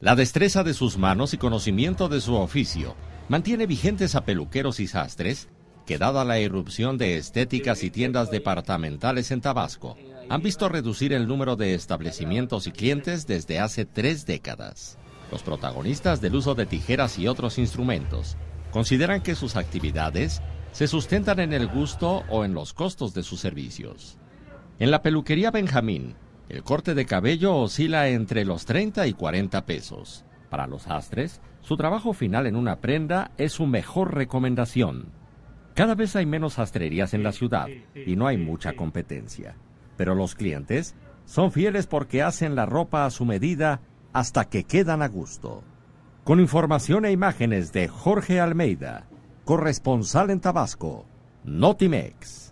La destreza de sus manos y conocimiento de su oficio mantiene vigentes a peluqueros y sastres que, dada la irrupción de estéticas y tiendas departamentales en Tabasco, han visto reducir el número de establecimientos y clientes desde hace tres décadas. Los protagonistas del uso de tijeras y otros instrumentos consideran que sus actividades se sustentan en el gusto o en los costos de sus servicios. En la peluquería Benjamín, el corte de cabello oscila entre los 30 y 40 pesos. Para los astres, su trabajo final en una prenda es su mejor recomendación. Cada vez hay menos astrerías en la ciudad y no hay mucha competencia. Pero los clientes son fieles porque hacen la ropa a su medida hasta que quedan a gusto. Con información e imágenes de Jorge Almeida, corresponsal en Tabasco, Notimex.